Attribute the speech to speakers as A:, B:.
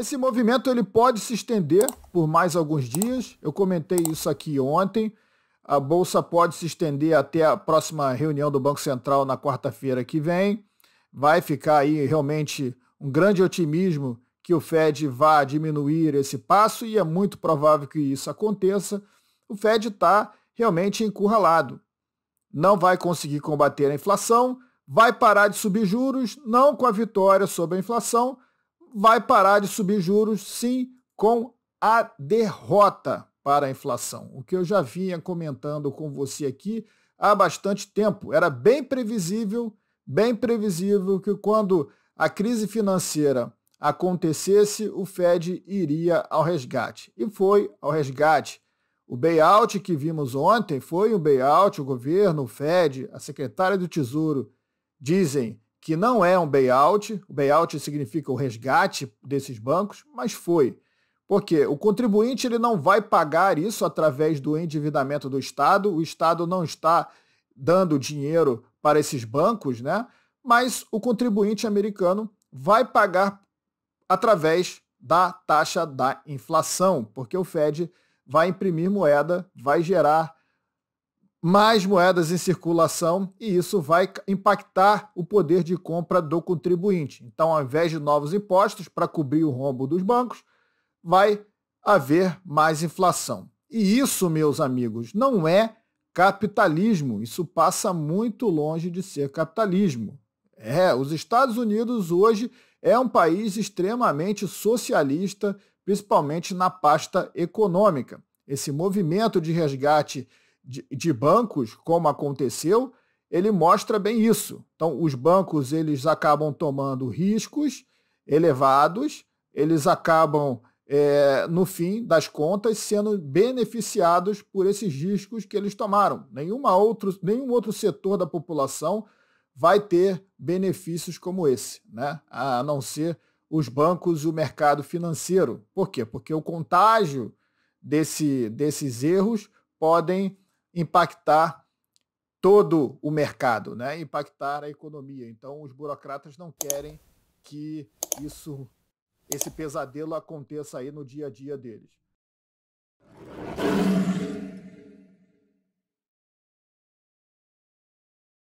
A: Esse movimento ele pode se estender por mais alguns dias. Eu comentei isso aqui ontem. A bolsa pode se estender até a próxima reunião do Banco Central na quarta-feira que vem. Vai ficar aí realmente um grande otimismo que o Fed vá diminuir esse passo e é muito provável que isso aconteça. O Fed está realmente encurralado. Não vai conseguir combater a inflação, vai parar de subir juros, não com a vitória sobre a inflação, vai parar de subir juros, sim, com a derrota para a inflação. O que eu já vinha comentando com você aqui há bastante tempo. Era bem previsível, bem previsível que quando a crise financeira acontecesse, o Fed iria ao resgate. E foi ao resgate. O bailout que vimos ontem foi um bailout, o governo, o Fed, a secretária do Tesouro dizem que não é um bailout, o bailout significa o resgate desses bancos, mas foi. Porque o contribuinte ele não vai pagar isso através do endividamento do Estado, o Estado não está dando dinheiro para esses bancos, né? mas o contribuinte americano vai pagar através da taxa da inflação, porque o Fed vai imprimir moeda, vai gerar mais moedas em circulação e isso vai impactar o poder de compra do contribuinte. Então, ao invés de novos impostos para cobrir o rombo dos bancos, vai haver mais inflação. E isso, meus amigos, não é capitalismo. Isso passa muito longe de ser capitalismo. É, os Estados Unidos hoje é um país extremamente socialista, principalmente na pasta econômica. Esse movimento de resgate de, de bancos, como aconteceu, ele mostra bem isso. Então, os bancos eles acabam tomando riscos elevados, eles acabam, é, no fim das contas, sendo beneficiados por esses riscos que eles tomaram. Nenhuma outro, nenhum outro setor da população vai ter benefícios como esse, né? a não ser os bancos e o mercado financeiro. Por quê? Porque o contágio desse, desses erros podem impactar todo o mercado, né? impactar a economia. Então, os burocratas não querem que isso, esse pesadelo aconteça aí no dia a dia deles.